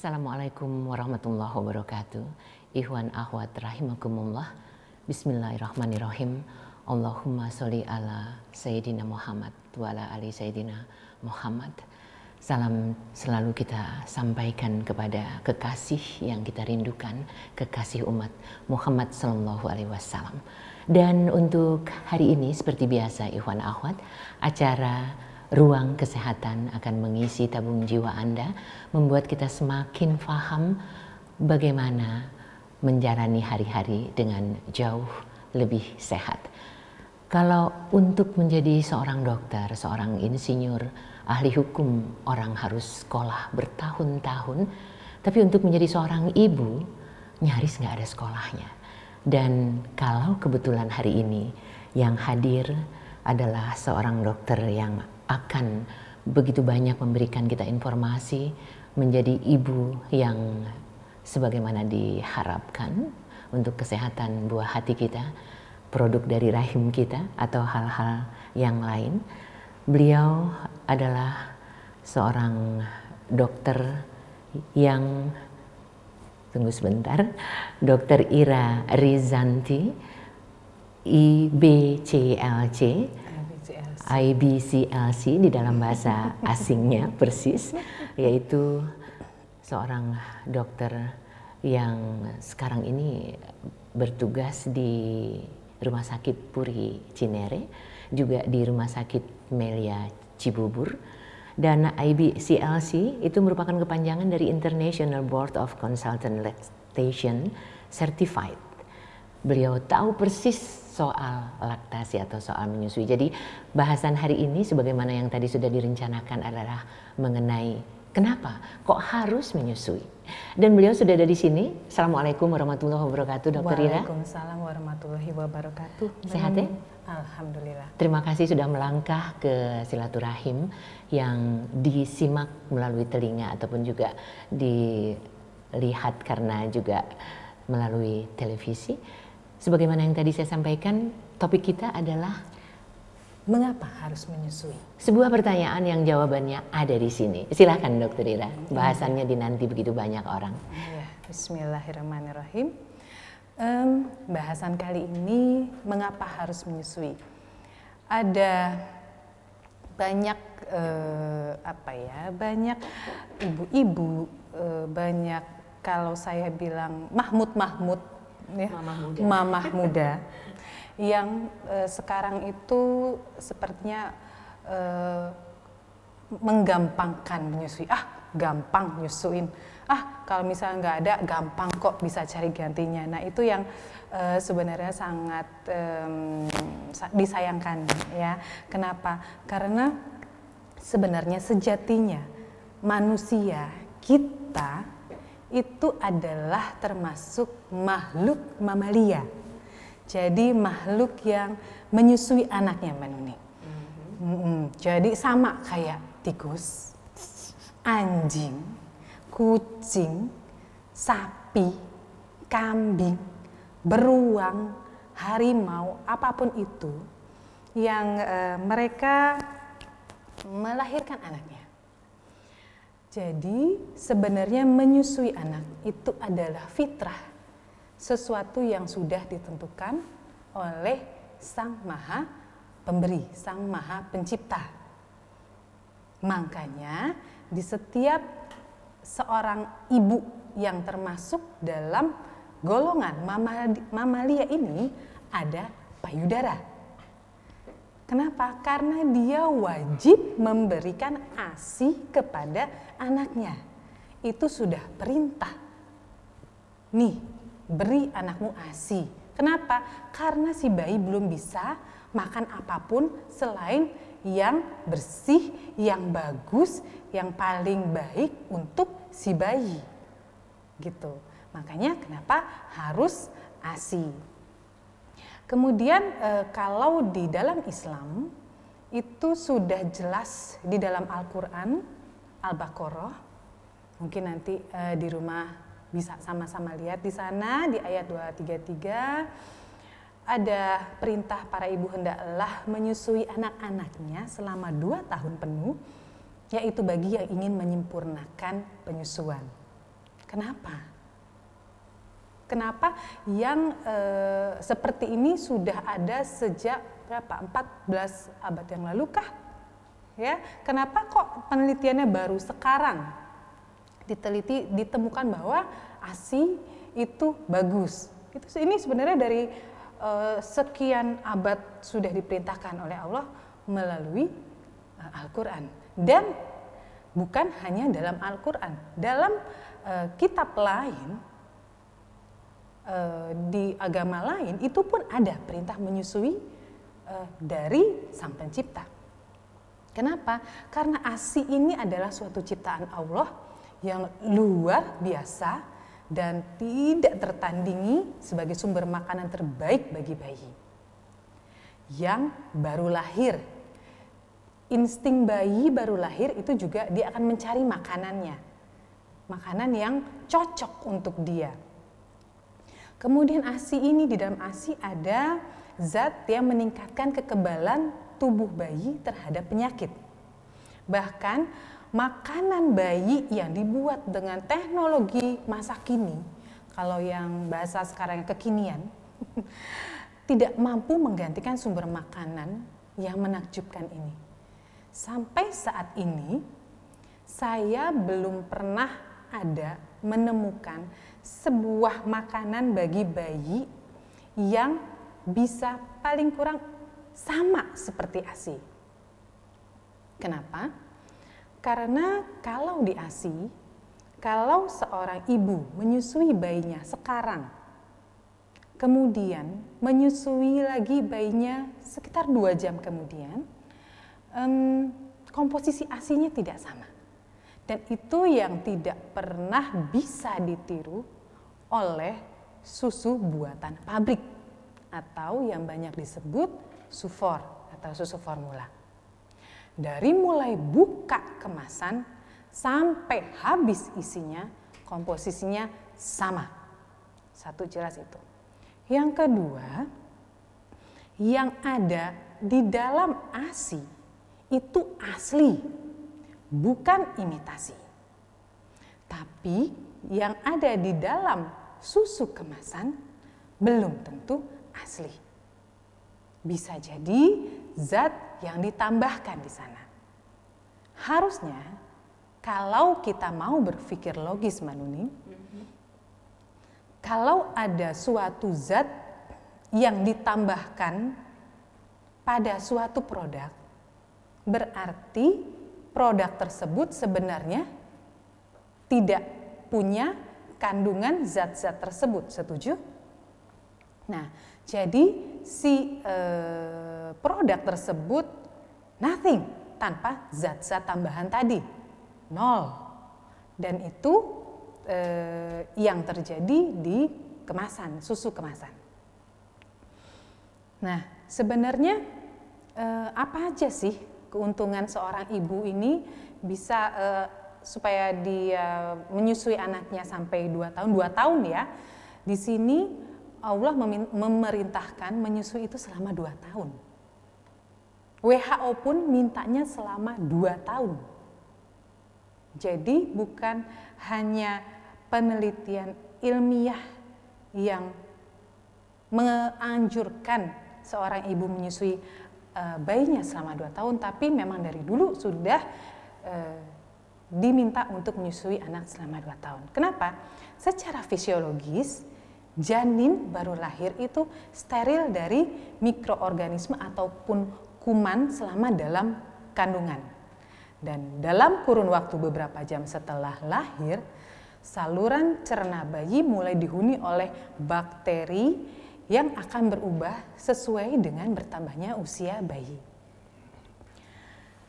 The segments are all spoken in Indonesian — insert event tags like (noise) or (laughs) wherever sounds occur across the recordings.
Assalamualaikum warahmatullahi wabarakatuh. Ikhwan ahwat rahimakumullah. Bismillahirrahmanirrahim. Allahumma sholli ala Sayyidina Muhammad wa ala ali Sayyidina Muhammad. Salam selalu kita sampaikan kepada kekasih yang kita rindukan, kekasih umat Muhammad Sallallahu Alaihi Wasallam. Dan untuk hari ini seperti biasa Ikhwan Ahwat, acara ruang kesehatan akan mengisi tabung jiwa Anda, membuat kita semakin paham bagaimana menjalani hari-hari dengan jauh lebih sehat. Kalau untuk menjadi seorang dokter, seorang insinyur, ahli hukum, orang harus sekolah bertahun-tahun, tapi untuk menjadi seorang ibu, nyaris nggak ada sekolahnya. Dan kalau kebetulan hari ini yang hadir adalah seorang dokter yang akan begitu banyak memberikan kita informasi menjadi ibu yang sebagaimana diharapkan untuk kesehatan buah hati kita, produk dari rahim kita atau hal-hal yang lain. Beliau adalah seorang dokter yang tunggu sebentar, Dokter Ira Rizanti IBCLC IBCLC di dalam bahasa asingnya persis, yaitu seorang dokter yang sekarang ini bertugas di Rumah Sakit Puri Cinere, juga di Rumah Sakit Melia Cibubur. Dan IBCLC itu merupakan kepanjangan dari International Board of Consultant Lactation Certified. Beliau tahu persis soal laktasi atau soal menyusui. Jadi bahasan hari ini sebagaimana yang tadi sudah direncanakan adalah mengenai kenapa kok harus menyusui. Dan beliau sudah ada di sini. Assalamualaikum warahmatullahi wabarakatuh, Dokter Ira. Waalaikumsalam warahmatullahi wabarakatuh. Sehat ya? Alhamdulillah. Terima kasih sudah melangkah ke silaturahim yang disimak melalui telinga ataupun juga dilihat karena juga melalui televisi sebagaimana yang tadi saya sampaikan, topik kita adalah mengapa harus menyusui? Sebuah pertanyaan yang jawabannya ada di sini. Silahkan Dokter Ira, iya. bahasannya dinanti begitu banyak orang. Iya, bismillahirrahmanirrahim. Um, bahasan kali ini mengapa harus menyusui? Ada banyak uh, apa ya? Banyak ibu-ibu, uh, banyak kalau saya bilang mahmud-mahmud ya, mamah muda, mamah muda yang eh, sekarang itu sepertinya eh, menggampangkan menyusui. Ah, gampang nyusuin. Ah, kalau misalnya nggak ada, gampang kok bisa cari gantinya. Nah, itu yang eh, sebenarnya sangat disayangkan ya. Kenapa? Karena sebenarnya sejatinya manusia kita itu adalah termasuk makhluk mamalia. Jadi makhluk yang menyusui anaknya Mbak Mm-hmm. Jadi sama kayak tikus, anjing, kucing, sapi, kambing, beruang, harimau, apapun itu yang e, mereka melahirkan anaknya. Jadi sebenarnya menyusui anak itu adalah fitrah, sesuatu yang sudah ditentukan oleh Sang Maha Pemberi, Sang Maha Pencipta. Makanya di setiap seorang ibu yang termasuk dalam golongan mamalia ini ada payudara Kenapa? Karena dia wajib memberikan ASI kepada anaknya. Itu sudah perintah. Nih, beri anakmu ASI. Kenapa? Karena si bayi belum bisa makan apapun selain yang bersih, yang bagus, yang paling baik untuk si bayi. Gitu. Makanya kenapa harus ASI? Kemudian eh, kalau di dalam Islam itu sudah jelas di dalam Al-Qur'an Al-Baqarah mungkin nanti eh, di rumah bisa sama-sama lihat di sana di ayat 233 ada perintah para ibu hendaklah menyusui anak-anaknya selama dua tahun penuh, yaitu bagi yang ingin menyempurnakan penyusuan. Kenapa? Kenapa yang e, seperti ini sudah ada sejak berapa 14 abad yang lalu kah? Ya, kenapa kok penelitiannya baru sekarang diteliti ditemukan bahwa ASI itu bagus? Itu ini sebenarnya dari e, sekian abad sudah diperintahkan oleh Allah melalui e, Al-Qur'an dan bukan hanya dalam Al-Qur'an, dalam kitab lain e, di agama lain itu pun ada perintah menyusui e, dari sang pencipta. Kenapa? Karena ASI ini adalah suatu ciptaan Allah yang luar biasa dan tidak tertandingi sebagai sumber makanan terbaik bagi bayi yang baru lahir. Insting bayi baru lahir itu juga dia akan mencari makanannya. Makanan yang cocok untuk dia. Kemudian ASI ini di dalam ASI ada zat yang meningkatkan kekebalan tubuh bayi terhadap penyakit. Bahkan makanan bayi yang dibuat dengan teknologi masa kini, kalau yang bahasa sekarang kekinian, (laughs) tidak mampu menggantikan sumber makanan yang menakjubkan ini. Sampai saat ini, saya belum pernah ada menemukan sebuah makanan bagi bayi yang bisa paling kurang sama seperti ASI. Kenapa? Karena kalau di ASI, kalau seorang ibu menyusui bayinya sekarang, kemudian menyusui lagi bayinya sekitar dua jam kemudian, komposisi asinya tidak sama. Dan itu yang tidak pernah bisa ditiru oleh susu buatan pabrik atau yang banyak disebut sufor atau susu formula. Dari mulai buka kemasan sampai habis isinya, komposisinya sama. Satu jelas itu. Yang kedua, yang ada di dalam ASI itu asli bukan imitasi. Tapi yang ada di dalam susu kemasan belum tentu asli. Bisa jadi zat yang ditambahkan di sana. Harusnya kalau kita mau berpikir logis Manuni, kalau ada suatu zat yang ditambahkan pada suatu produk, berarti produk tersebut sebenarnya tidak punya kandungan zat-zat tersebut. Setuju? Nah, jadi si e, produk tersebut nothing tanpa zat-zat tambahan tadi, nol. Dan itu e, yang terjadi di kemasan, susu kemasan. Nah, sebenarnya e, apa aja sih keuntungan seorang ibu ini bisa uh, supaya dia menyusui anaknya sampai dua tahun, dua tahun ya. Di sini Allah memerintahkan menyusui itu selama dua tahun. WHO pun mintanya selama dua tahun. Jadi bukan hanya penelitian ilmiah yang menganjurkan seorang ibu menyusui uh, bayinya selama dua tahun, tapi memang dari dulu sudah eh, diminta untuk menyusui anak selama dua tahun. Kenapa? Secara fisiologis, janin baru lahir itu steril dari mikroorganisme ataupun kuman selama dalam kandungan. Dan dalam kurun waktu beberapa jam setelah lahir, saluran cerna bayi mulai dihuni oleh bakteri yang akan berubah sesuai dengan bertambahnya usia bayi.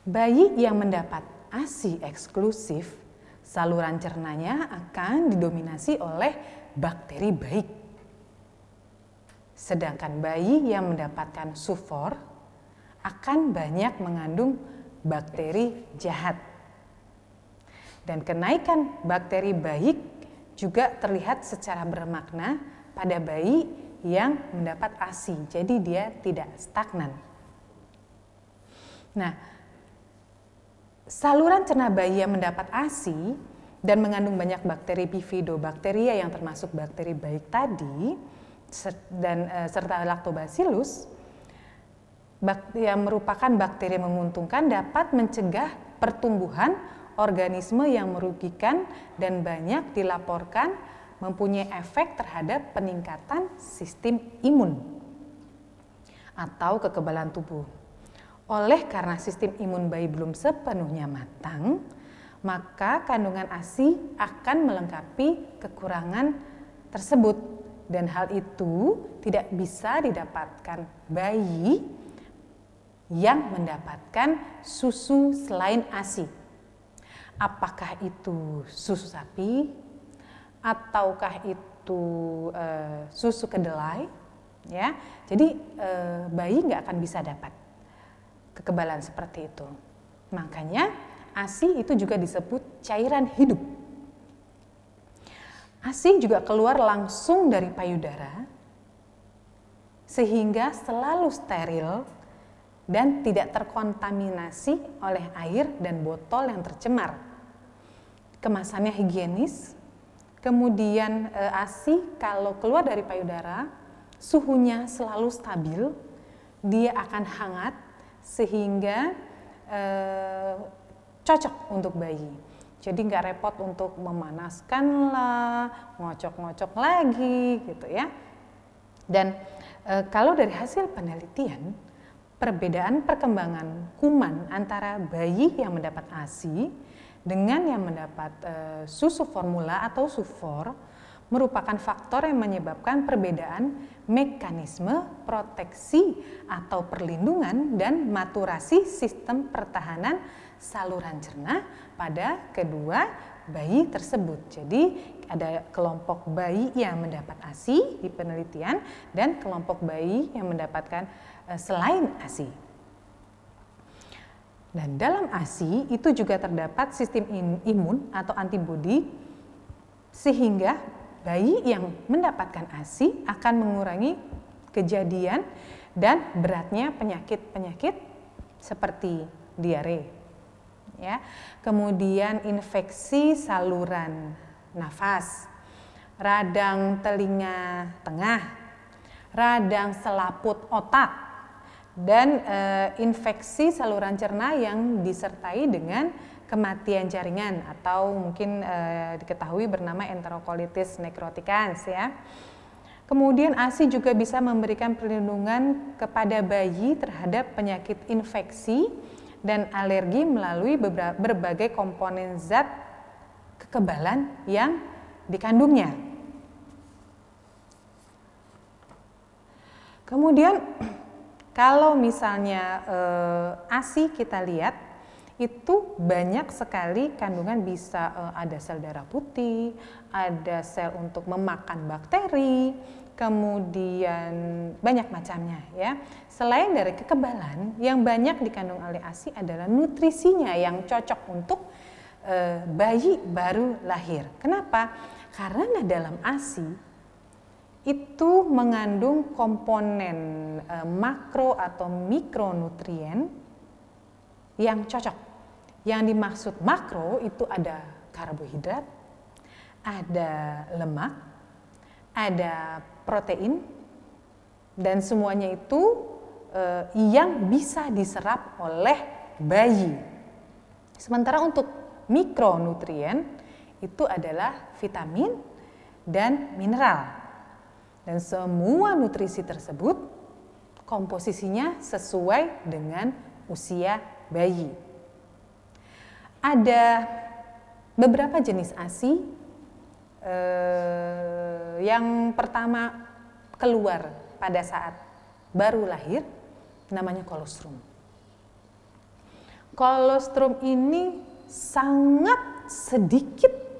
Bayi yang mendapat ASI eksklusif, saluran cernanya akan didominasi oleh bakteri baik. Sedangkan bayi yang mendapatkan sufor akan banyak mengandung bakteri jahat. Dan kenaikan bakteri baik juga terlihat secara bermakna pada bayi yang mendapat ASI. Jadi dia tidak stagnan. Nah, saluran cerna bayi yang mendapat ASI dan mengandung banyak bakteri bifidobakteria yang termasuk bakteri baik tadi dan e, serta lactobacillus yang merupakan bakteri yang menguntungkan dapat mencegah pertumbuhan organisme yang merugikan dan banyak dilaporkan mempunyai efek terhadap peningkatan sistem imun atau kekebalan tubuh. Oleh karena sistem imun bayi belum sepenuhnya matang, maka kandungan ASI akan melengkapi kekurangan tersebut dan hal itu tidak bisa didapatkan bayi yang mendapatkan susu selain ASI. Apakah itu susu sapi, ataukah itu e, susu kedelai ya jadi e, bayi nggak akan bisa dapat kekebalan seperti itu makanya ASI itu juga disebut cairan hidup ASI juga keluar langsung dari payudara sehingga selalu steril dan tidak terkontaminasi oleh air dan botol yang tercemar. Kemasannya higienis, Kemudian e, eh, ASI kalau keluar dari payudara, suhunya selalu stabil, dia akan hangat sehingga e, cocok untuk bayi. Jadi nggak repot untuk memanaskan lah, ngocok-ngocok lagi gitu ya. Dan e, kalau dari hasil penelitian, perbedaan perkembangan kuman antara bayi yang mendapat ASI dengan yang mendapat e, susu formula atau sufor merupakan faktor yang menyebabkan perbedaan mekanisme proteksi atau perlindungan dan maturasi sistem pertahanan saluran cerna pada kedua bayi tersebut. Jadi ada kelompok bayi yang mendapat ASI di penelitian dan kelompok bayi yang mendapatkan eh, selain ASI. Dan dalam ASI itu juga terdapat sistem imun atau antibodi sehingga bayi yang mendapatkan ASI akan mengurangi kejadian dan beratnya penyakit-penyakit seperti diare. Ya. Kemudian infeksi saluran nafas, radang telinga tengah, radang selaput otak, dan e, infeksi saluran cerna yang disertai dengan kematian jaringan atau mungkin e, diketahui bernama enterokolitis necroticans ya. Kemudian ASI juga bisa memberikan perlindungan kepada bayi terhadap penyakit infeksi dan alergi melalui berbagai komponen zat kekebalan yang dikandungnya. Kemudian kalau misalnya eh, ASI kita lihat itu banyak sekali kandungan bisa eh, ada sel darah putih, ada sel untuk memakan bakteri, kemudian banyak macamnya ya. Selain dari kekebalan, yang banyak dikandung oleh ASI adalah nutrisinya yang cocok untuk e, bayi baru lahir. Kenapa? Karena dalam ASI itu mengandung komponen e, makro atau mikronutrien yang cocok. Yang dimaksud makro itu ada karbohidrat, ada lemak, ada protein, dan semuanya itu e, yang bisa diserap oleh bayi. Sementara untuk mikronutrien itu adalah vitamin dan mineral. Dan semua nutrisi tersebut komposisinya sesuai dengan usia bayi. Ada beberapa jenis ASI eh, yang pertama keluar pada saat baru lahir namanya kolostrum. Kolostrum ini sangat sedikit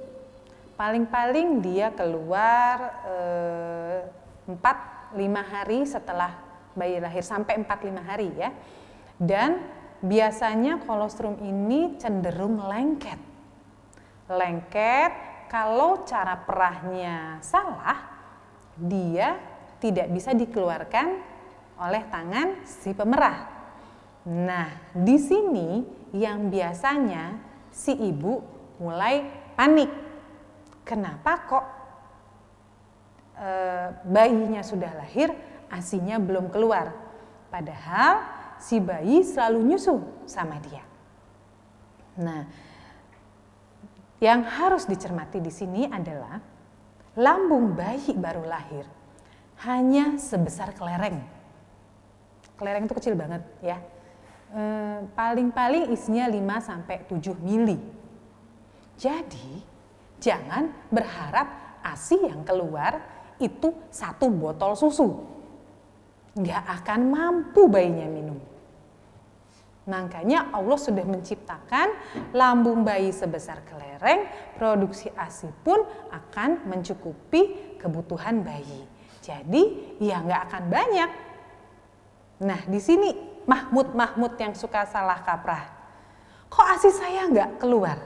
paling-paling dia keluar eh, empat eh, 4 hari setelah bayi lahir, sampai empat lima hari ya. Dan biasanya kolostrum ini cenderung lengket. Lengket, kalau cara perahnya salah, dia tidak bisa dikeluarkan oleh tangan si pemerah. Nah, di sini yang biasanya si ibu mulai panik kenapa kok e, bayinya sudah lahir, asinya belum keluar. Padahal si bayi selalu nyusu sama dia. Nah, yang harus dicermati di sini adalah lambung bayi baru lahir hanya sebesar kelereng. Kelereng itu kecil banget ya. E, paling-paling e, isinya 5 sampai 7 mili. Jadi, Jangan berharap ASI yang keluar itu satu botol susu. Nggak akan mampu bayinya minum. Makanya Allah sudah menciptakan lambung bayi sebesar kelereng, produksi ASI pun akan mencukupi kebutuhan bayi. Jadi ya nggak akan banyak. Nah di sini Mahmud-Mahmud yang suka salah kaprah. Kok ASI saya nggak keluar?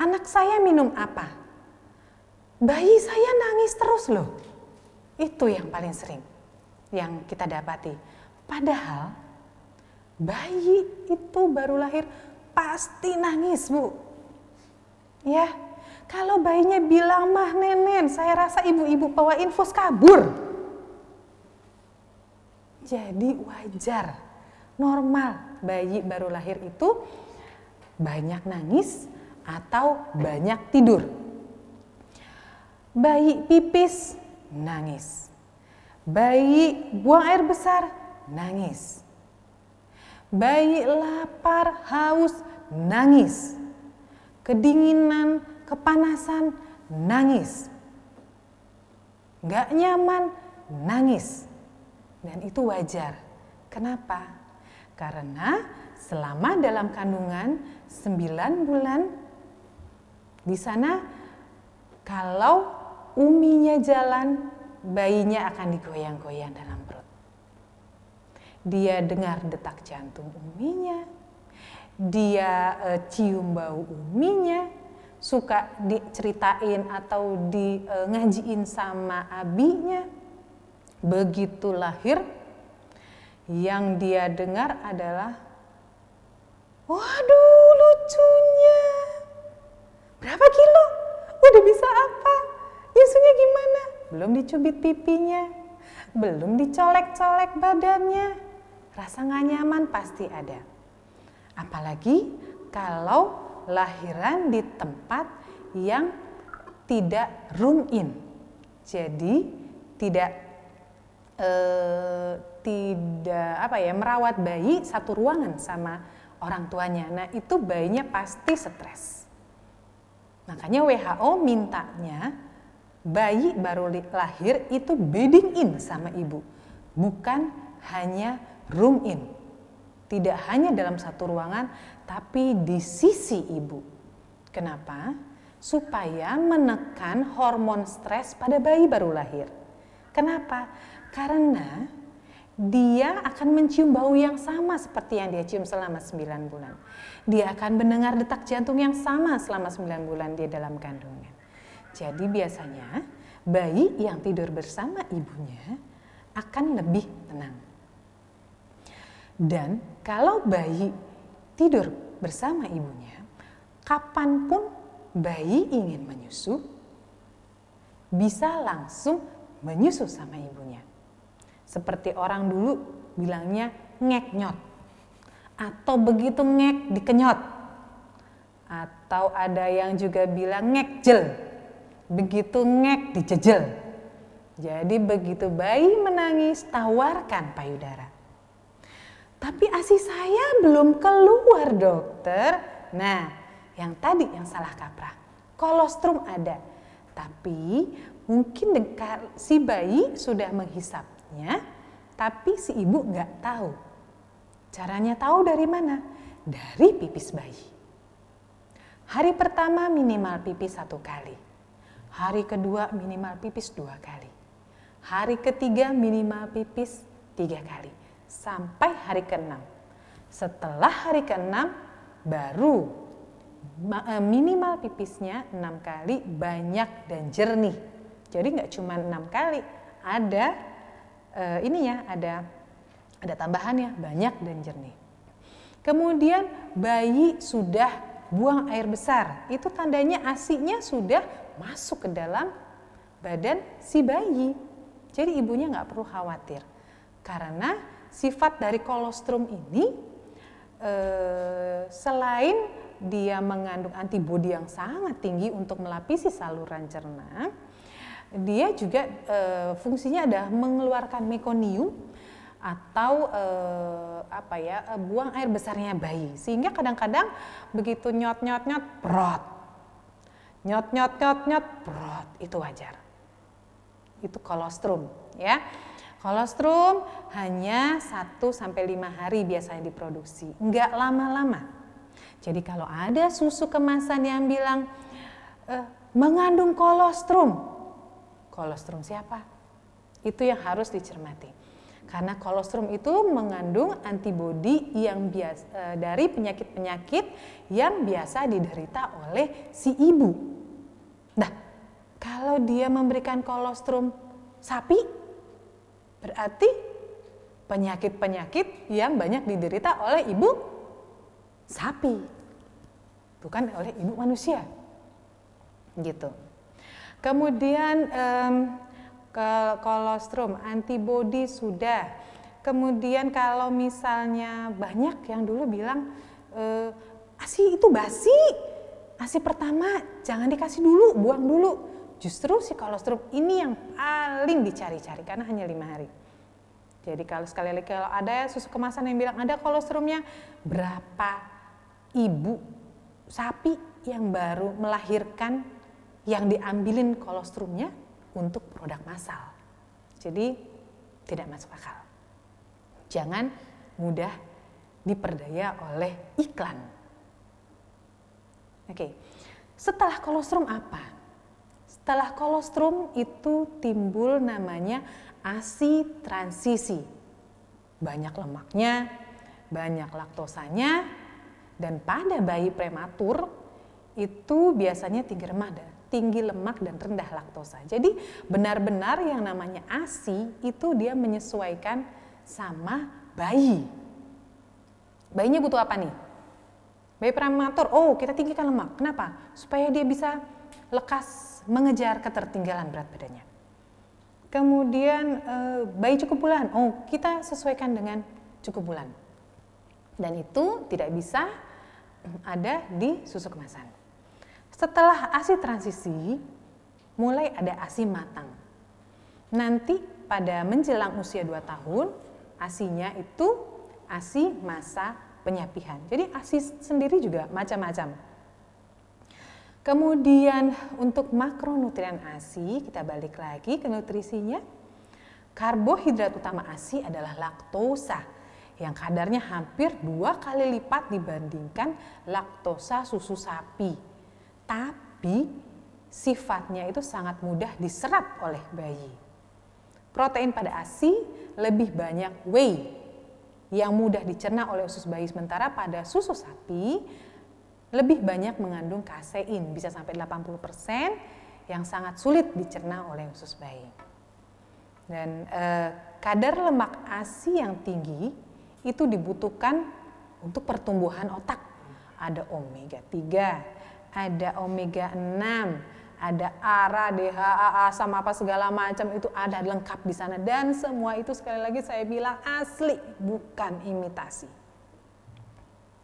anak saya minum apa? Bayi saya nangis terus loh. Itu yang paling sering yang kita dapati. Padahal bayi itu baru lahir pasti nangis, Bu. Ya, kalau bayinya bilang mah nenen, saya rasa ibu-ibu bawa infus kabur. Jadi wajar, normal bayi baru lahir itu banyak nangis, atau banyak tidur. Bayi pipis, nangis. Bayi buang air besar, nangis. Bayi lapar, haus, nangis. Kedinginan, kepanasan, nangis. Gak nyaman, nangis. Dan itu wajar. Kenapa? Karena selama dalam kandungan 9 bulan di sana kalau uminya jalan, bayinya akan digoyang-goyang dalam perut. Dia dengar detak jantung uminya, dia e, cium bau uminya, suka diceritain atau di e, ngajiin sama abinya. Begitu lahir, yang dia dengar adalah, waduh lucunya berapa kilo? Udah bisa apa? Nyusunya gimana? Belum dicubit pipinya, belum dicolek-colek badannya. Rasa nggak nyaman pasti ada. Apalagi kalau lahiran di tempat yang tidak room in. Jadi tidak eh, tidak apa ya merawat bayi satu ruangan sama orang tuanya. Nah, itu bayinya pasti stres. Makanya WHO mintanya bayi baru lahir itu bedding in sama ibu, bukan hanya room in. Tidak hanya dalam satu ruangan, tapi di sisi ibu. Kenapa? Supaya menekan hormon stres pada bayi baru lahir. Kenapa? Karena dia akan mencium bau yang sama seperti yang dia cium selama 9 bulan. Dia akan mendengar detak jantung yang sama selama 9 bulan dia dalam kandungan. Jadi biasanya bayi yang tidur bersama ibunya akan lebih tenang. Dan kalau bayi tidur bersama ibunya, kapanpun bayi ingin menyusu, bisa langsung menyusu sama ibunya seperti orang dulu bilangnya ngeknyot. Atau begitu ngek dikenyot. Atau ada yang juga bilang jel Begitu ngek dijejel. Jadi begitu bayi menangis, tawarkan payudara. Tapi ASI saya belum keluar dokter. Nah, yang tadi yang salah kaprah. Kolostrum ada, tapi mungkin dekat si bayi sudah menghisap anaknya, tapi si ibu nggak tahu. Caranya tahu dari mana? Dari pipis bayi. Hari pertama minimal pipis satu kali. Hari kedua minimal pipis dua kali. Hari ketiga minimal pipis tiga kali. Sampai hari keenam. Setelah hari keenam baru eh, minimal pipisnya enam kali banyak dan jernih. Jadi nggak cuma enam kali, ada uh, ya ada ada tambahannya banyak dan jernih. Kemudian bayi sudah buang air besar, itu tandanya asinya sudah masuk ke dalam badan si bayi. Jadi ibunya nggak perlu khawatir karena sifat dari kolostrum ini eh, selain dia mengandung antibodi yang sangat tinggi untuk melapisi saluran cerna, dia juga e, fungsinya adalah mengeluarkan mekonium atau e, apa ya e, buang air besarnya bayi sehingga kadang-kadang begitu nyot nyot nyot prot nyot nyot nyot nyot prot itu wajar itu kolostrum ya kolostrum hanya 1 sampai 5 hari biasanya diproduksi nggak lama-lama jadi kalau ada susu kemasan yang bilang e, mengandung kolostrum kolostrum siapa? Itu yang harus dicermati. Karena kolostrum itu mengandung antibodi yang biasa, e, dari penyakit-penyakit yang biasa diderita oleh si ibu. Nah, kalau dia memberikan kolostrum sapi, berarti penyakit-penyakit yang banyak diderita oleh ibu sapi, bukan oleh ibu manusia. Gitu. Kemudian um, ke kolostrum, antibodi sudah. Kemudian kalau misalnya banyak yang dulu bilang e, ASI itu basi. ASI pertama jangan dikasih dulu, buang dulu. Justru si kolostrum ini yang paling dicari-cari karena hanya lima hari. Jadi kalau sekali lagi kalau ada ya susu kemasan yang bilang ada kolostrumnya, berapa ibu sapi yang baru melahirkan yang diambilin kolostrumnya untuk produk massal. Jadi tidak masuk akal. Jangan mudah diperdaya oleh iklan. Oke. Setelah kolostrum apa? Setelah kolostrum itu timbul namanya ASI transisi. Banyak lemaknya, banyak laktosanya, dan pada bayi prematur itu biasanya tinggi remah tinggi lemak dan rendah laktosa. Jadi benar-benar yang namanya ASI itu dia menyesuaikan sama bayi. Bayinya butuh apa nih? Bayi prematur, oh kita tinggikan lemak. Kenapa? Supaya dia bisa lekas mengejar ketertinggalan berat badannya. Kemudian eh, bayi cukup bulan, oh kita sesuaikan dengan cukup bulan. Dan itu tidak bisa ada di susu kemasan. Setelah ASI transisi, mulai ada ASI matang. Nanti pada menjelang usia 2 tahun, ASINya itu ASI masa penyapihan. Jadi ASI sendiri juga macam-macam. Kemudian untuk makronutrien ASI, kita balik lagi ke nutrisinya. Karbohidrat utama ASI adalah laktosa yang kadarnya hampir dua kali lipat dibandingkan laktosa susu sapi tapi sifatnya itu sangat mudah diserap oleh bayi. Protein pada ASI lebih banyak whey yang mudah dicerna oleh usus bayi sementara pada susu sapi lebih banyak mengandung kasein, bisa sampai 80% yang sangat sulit dicerna oleh usus bayi. Dan eh, kadar lemak ASI yang tinggi itu dibutuhkan untuk pertumbuhan otak. Ada omega 3, ada omega 6, ada ARA, DHA, asam apa segala macam itu ada lengkap di sana dan semua itu sekali lagi saya bilang asli bukan imitasi.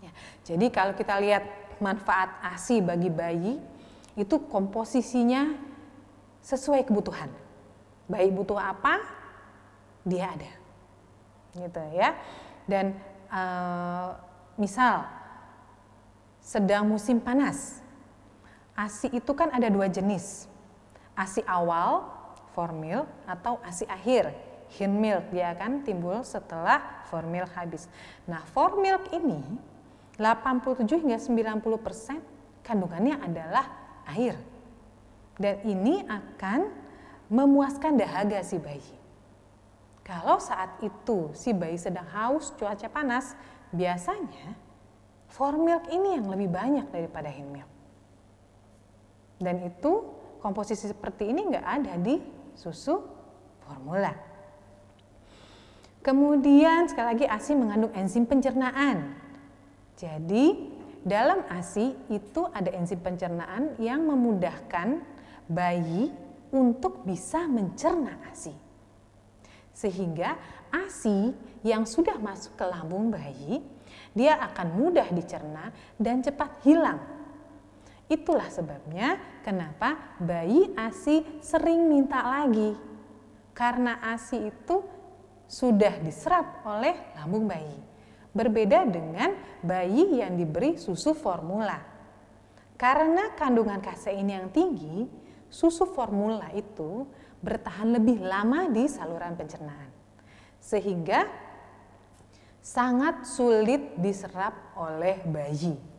Ya, jadi kalau kita lihat manfaat ASI bagi bayi itu komposisinya sesuai kebutuhan. Bayi butuh apa dia ada, gitu ya. Dan e, misal sedang musim panas ASI itu kan ada dua jenis. ASI awal, formil, atau ASI akhir, hin milk. Dia ya akan timbul setelah formil habis. Nah, formil ini 87 hingga 90 persen kandungannya adalah air. Dan ini akan memuaskan dahaga si bayi. Kalau saat itu si bayi sedang haus, cuaca panas, biasanya formil ini yang lebih banyak daripada milk. Dan itu komposisi seperti ini nggak ada di susu formula. Kemudian sekali lagi ASI mengandung enzim pencernaan. Jadi dalam ASI itu ada enzim pencernaan yang memudahkan bayi untuk bisa mencerna ASI. Sehingga ASI yang sudah masuk ke lambung bayi, dia akan mudah dicerna dan cepat hilang Itulah sebabnya kenapa bayi ASI sering minta lagi. Karena ASI itu sudah diserap oleh lambung bayi. Berbeda dengan bayi yang diberi susu formula. Karena kandungan kasein yang tinggi, susu formula itu bertahan lebih lama di saluran pencernaan. Sehingga sangat sulit diserap oleh bayi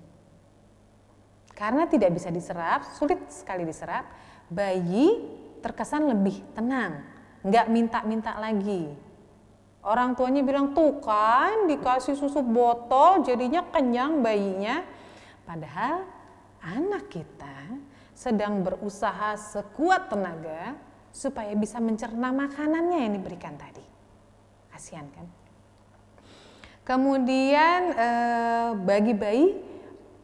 karena tidak bisa diserap, sulit sekali diserap, bayi terkesan lebih tenang, nggak minta-minta lagi. Orang tuanya bilang, tuh kan dikasih susu botol jadinya kenyang bayinya. Padahal anak kita sedang berusaha sekuat tenaga supaya bisa mencerna makanannya yang diberikan tadi. Kasihan kan? Kemudian eh, bagi bayi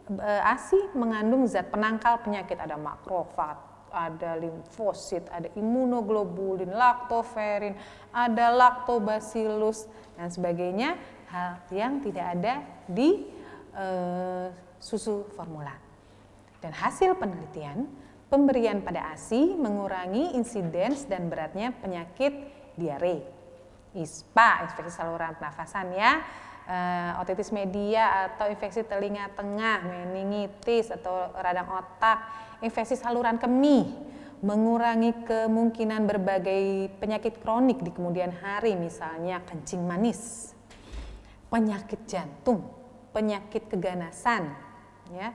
Eh, ASI mengandung zat penangkal penyakit, ada makrofat, ada limfosit, ada imunoglobulin, laktoferin, ada lactobacillus dan sebagainya, hal yang tidak ada di e, susu formula. Dan hasil penelitian, pemberian pada ASI mengurangi insidens dan beratnya penyakit diare, ISPA, infeksi saluran pernafasan ya, uh, otitis media atau infeksi telinga tengah, meningitis atau radang otak, infeksi saluran kemih, mengurangi kemungkinan berbagai penyakit kronik di kemudian hari misalnya kencing manis, penyakit jantung, penyakit keganasan, ya.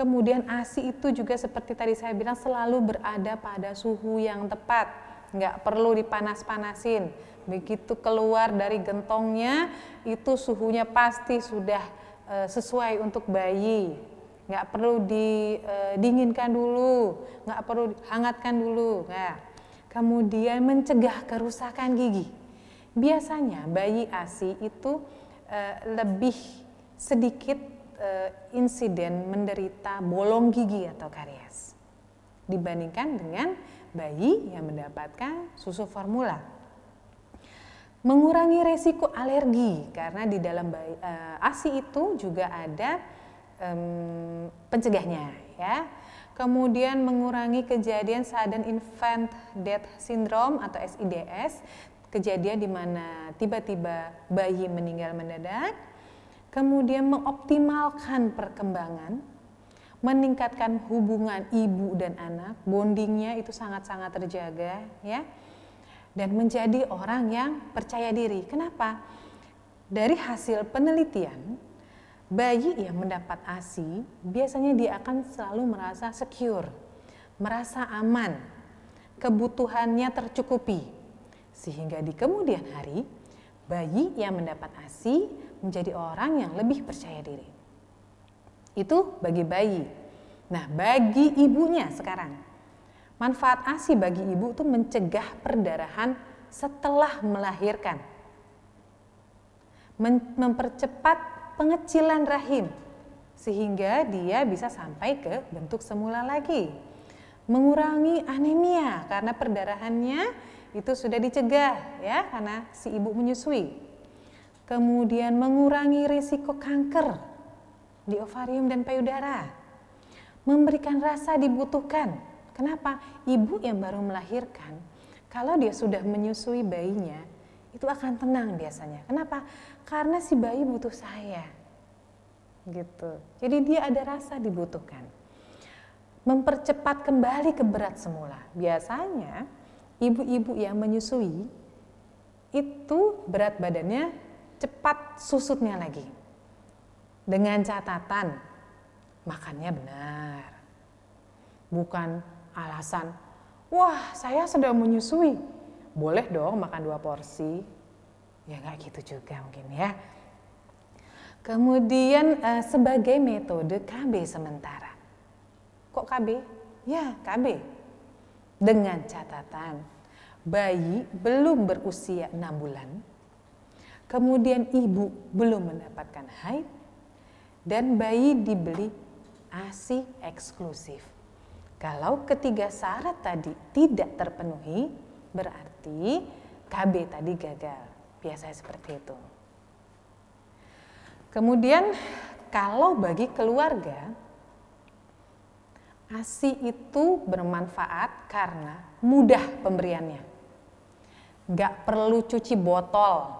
Kemudian ASI itu juga seperti tadi saya bilang selalu berada pada suhu yang tepat, nggak perlu dipanas-panasin Begitu keluar dari gentongnya, itu suhunya pasti sudah e, sesuai untuk bayi. Nggak perlu didinginkan eh, e, dulu, nggak perlu hangatkan dulu. Nah, kemudian mencegah kerusakan gigi. Biasanya bayi ASI itu e, lebih sedikit e, insiden menderita bolong gigi atau karies dibandingkan dengan bayi yang mendapatkan susu formula mengurangi resiko alergi karena di dalam bayi, uh, ASI itu juga ada um, pencegahnya ya. Kemudian mengurangi kejadian sudden infant death syndrome atau SIDS, kejadian di mana tiba-tiba bayi meninggal mendadak. Kemudian mengoptimalkan perkembangan, meningkatkan hubungan ibu dan anak, bondingnya itu sangat-sangat terjaga ya dan menjadi orang yang percaya diri. Kenapa? Dari hasil penelitian, bayi yang mendapat ASI biasanya dia akan selalu merasa secure, merasa aman, kebutuhannya tercukupi. Sehingga di kemudian hari, bayi yang mendapat ASI menjadi orang yang lebih percaya diri. Itu bagi bayi. Nah, bagi ibunya sekarang, manfaat ASI bagi ibu itu mencegah perdarahan setelah melahirkan. Mempercepat pengecilan rahim sehingga dia bisa sampai ke bentuk semula lagi. Mengurangi anemia karena perdarahannya itu sudah dicegah ya karena si ibu menyusui. Kemudian mengurangi risiko kanker di ovarium dan payudara. Memberikan rasa dibutuhkan Kenapa? Ibu yang baru melahirkan, kalau dia sudah menyusui bayinya, itu akan tenang biasanya. Kenapa? Karena si bayi butuh saya. Gitu. Jadi dia ada rasa dibutuhkan. Mempercepat kembali ke berat semula. Biasanya ibu-ibu yang menyusui itu berat badannya cepat susutnya lagi. Dengan catatan makannya benar. Bukan Alasan, wah saya sedang menyusui, boleh dong makan dua porsi. Ya nggak gitu juga mungkin ya. Kemudian eh, sebagai metode KB sementara. Kok KB? Ya KB. Dengan catatan, bayi belum berusia 6 bulan, kemudian ibu belum mendapatkan haid, dan bayi dibeli ASI eksklusif. Kalau ketiga syarat tadi tidak terpenuhi, berarti KB tadi gagal. Biasanya seperti itu. Kemudian kalau bagi keluarga, ASI itu bermanfaat karena mudah pemberiannya. Gak perlu cuci botol,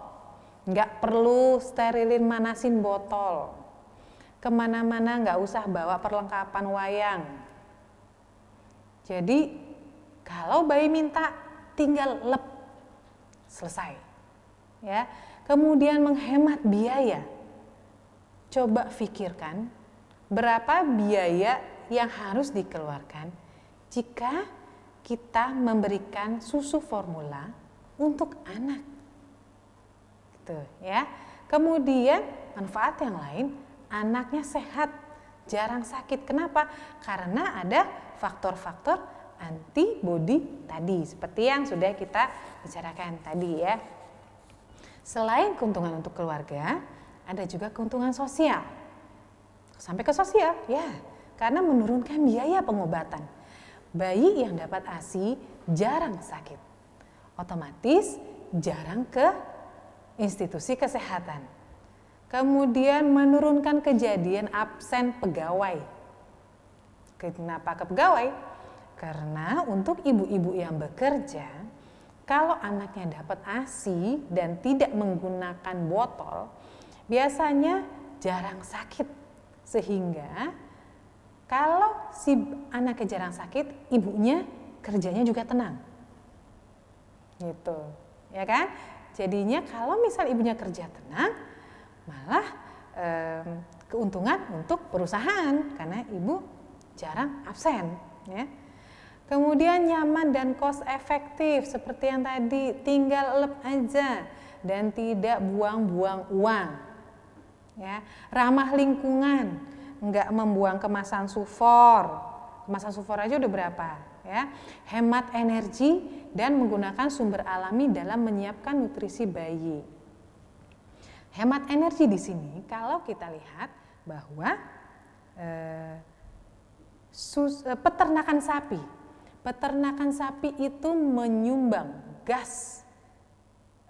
gak perlu sterilin manasin botol, kemana-mana gak usah bawa perlengkapan wayang, jadi kalau bayi minta tinggal lep selesai. Ya. Kemudian menghemat biaya. Coba pikirkan berapa biaya yang harus dikeluarkan jika kita memberikan susu formula untuk anak. Gitu ya. Kemudian manfaat yang lain anaknya sehat jarang sakit. Kenapa? Karena ada faktor-faktor antibody tadi seperti yang sudah kita bicarakan tadi ya. Selain keuntungan untuk keluarga, ada juga keuntungan sosial. Sampai ke sosial, ya. Karena menurunkan biaya pengobatan. Bayi yang dapat ASI jarang sakit. Otomatis jarang ke institusi kesehatan Kemudian menurunkan kejadian absen pegawai. Kenapa ke pegawai? Karena untuk ibu-ibu yang bekerja, kalau anaknya dapat ASI dan tidak menggunakan botol, biasanya jarang sakit. Sehingga kalau si anaknya jarang sakit, ibunya kerjanya juga tenang. Gitu, ya kan? Jadinya kalau misal ibunya kerja tenang, malah um, keuntungan untuk perusahaan karena ibu jarang absen ya. Kemudian nyaman dan cost efektif seperti yang tadi tinggal lep aja dan tidak buang-buang uang. Ya, ramah lingkungan, nggak membuang kemasan sufor. Kemasan sufor aja udah berapa? Ya, hemat energi dan menggunakan sumber alami dalam menyiapkan nutrisi bayi. Hemat energi di sini kalau kita lihat bahwa eh, sus, eh, peternakan sapi, peternakan sapi itu menyumbang gas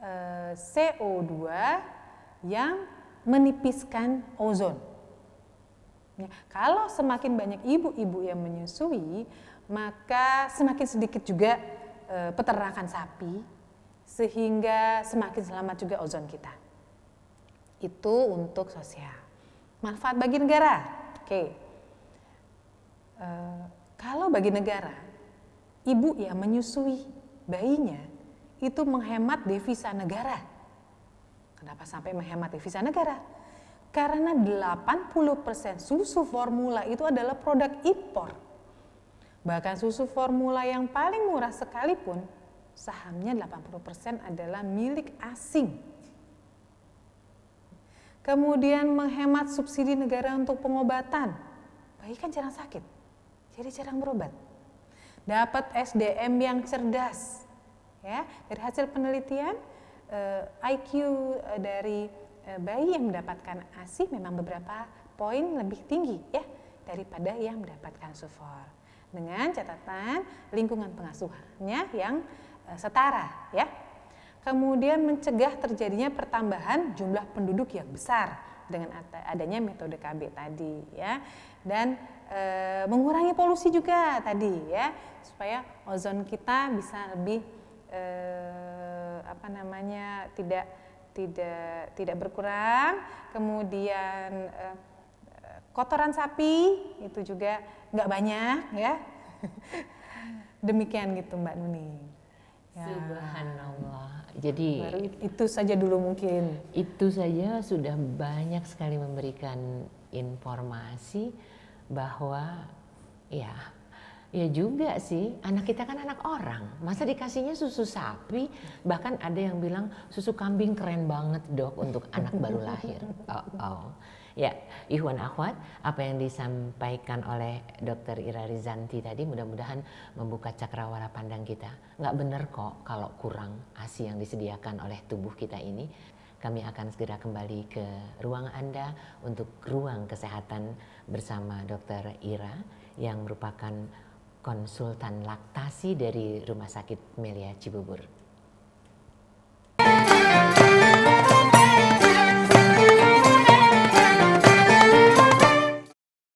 eh, CO2 yang menipiskan ozon. Ya, kalau semakin banyak ibu-ibu yang menyusui, maka semakin sedikit juga e, peternakan sapi, sehingga semakin selamat juga ozon kita. Itu untuk sosial. Manfaat bagi negara. Oke. Okay. Uh, eh, kalau bagi negara, ibu yang menyusui bayinya itu menghemat devisa negara. Kenapa sampai menghemat devisa negara? Karena 80% susu formula itu adalah produk impor. Bahkan susu formula yang paling murah sekalipun, sahamnya 80% adalah milik asing kemudian menghemat subsidi negara untuk pengobatan. Bayi kan jarang sakit, jadi jarang berobat. Dapat SDM yang cerdas, ya dari hasil penelitian eh, IQ eh, dari eh, bayi yang mendapatkan ASI memang beberapa poin lebih tinggi ya daripada yang mendapatkan sufor dengan catatan lingkungan pengasuhannya yang setara ya kemudian mencegah terjadinya pertambahan jumlah penduduk yang besar dengan adanya metode KB tadi ya dan e, mengurangi polusi juga tadi ya supaya ozon kita bisa lebih e, apa namanya tidak tidak tidak berkurang kemudian e, kotoran sapi itu juga nggak banyak ya (laughs) demikian gitu Mbak Nuni. Ya. Subhanallah. Jadi Baru itu saja dulu mungkin. Itu saja sudah banyak sekali memberikan informasi bahwa ya ya juga sih anak kita kan anak orang masa dikasihnya susu sapi bahkan ada yang bilang susu kambing keren banget dok untuk anak baru lahir (laughs) oh, oh. Ya, Ikhwan Akhwat, apa yang disampaikan oleh Dr. Ira Rizanti tadi mudah-mudahan membuka cakrawala pandang kita. Nggak benar kok kalau kurang ASI yang disediakan oleh tubuh kita ini. Kami akan segera kembali ke ruang Anda untuk ruang kesehatan bersama Dr. Ira yang merupakan konsultan laktasi dari Rumah Sakit Melia Cibubur.